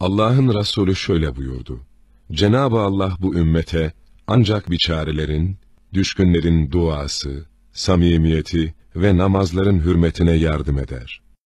Allah'ın Resulü şöyle buyurdu. Cenab-ı Allah bu ümmete ancak biçarelerin, düşkünlerin duası, samimiyeti ve namazların hürmetine yardım eder.''